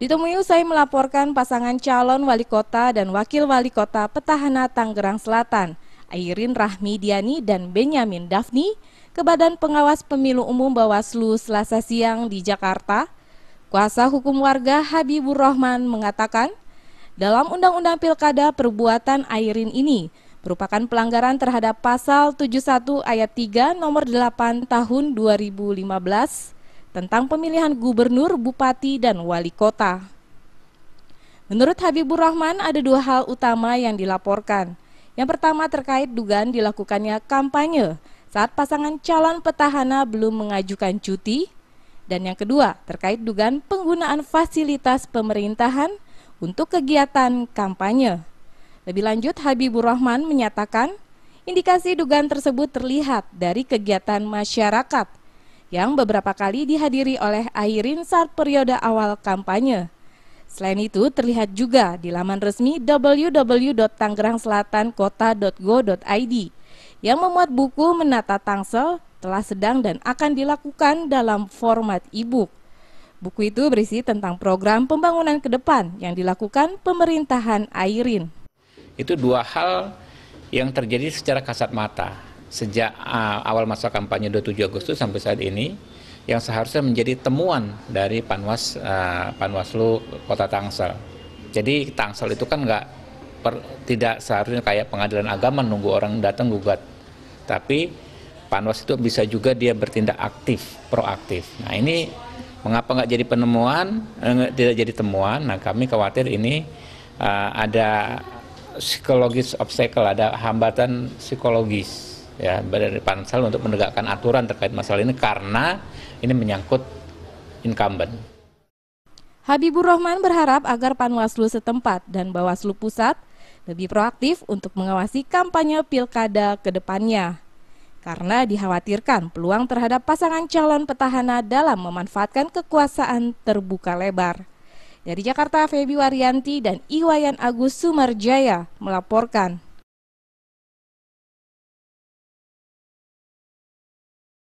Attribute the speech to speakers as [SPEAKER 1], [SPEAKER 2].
[SPEAKER 1] Ditemui usai melaporkan pasangan calon wali kota dan wakil wali kota petahana Tanggerang Selatan, Airin Rahmi Diani dan Benyamin Dafni, ke Badan Pengawas Pemilu Umum Bawaslu Selasa siang di Jakarta, kuasa hukum warga Habibur Rahman mengatakan, dalam Undang-Undang Pilkada perbuatan Airin ini merupakan pelanggaran terhadap pasal 71 ayat 3 nomor 8 tahun 2015 tentang pemilihan gubernur, bupati, dan wali kota. Menurut Habibur Rahman, ada dua hal utama yang dilaporkan. Yang pertama terkait dugaan dilakukannya kampanye saat pasangan calon petahana belum mengajukan cuti, dan yang kedua terkait dugaan penggunaan fasilitas pemerintahan untuk kegiatan kampanye. Lebih lanjut, Habibur Rahman menyatakan indikasi dugaan tersebut terlihat dari kegiatan masyarakat yang beberapa kali dihadiri oleh Airin saat periode awal kampanye. Selain itu, terlihat juga di laman resmi www.tangerangselatankota.go.id yang memuat buku Menata Tangsel telah sedang dan akan dilakukan dalam format e-book. Buku itu berisi tentang program pembangunan ke depan yang dilakukan pemerintahan Airin.
[SPEAKER 2] Itu dua hal yang terjadi secara kasat mata sejak uh, awal masa kampanye 27 Agustus sampai saat ini yang seharusnya menjadi temuan dari Panwas uh, Panwaslu Kota Tangsel. Jadi Tangsel itu kan nggak tidak seharusnya kayak pengadilan agama nunggu orang datang gugat, tapi Panwas itu bisa juga dia bertindak aktif, proaktif. Nah ini mengapa nggak jadi penemuan, eh, tidak jadi temuan? Nah kami khawatir ini uh, ada psikologis obstacle, ada hambatan psikologis ya dari pansel untuk menegakkan aturan terkait masalah ini karena ini menyangkut incumbent.
[SPEAKER 1] Habibur Rahman berharap agar Panwaslu setempat dan Bawaslu pusat lebih proaktif untuk mengawasi kampanye pilkada ke depannya. Karena dikhawatirkan peluang terhadap pasangan calon petahana dalam memanfaatkan kekuasaan terbuka lebar. Dari Jakarta, Febi Warianti dan Iwayan Agus Sumarjaya melaporkan.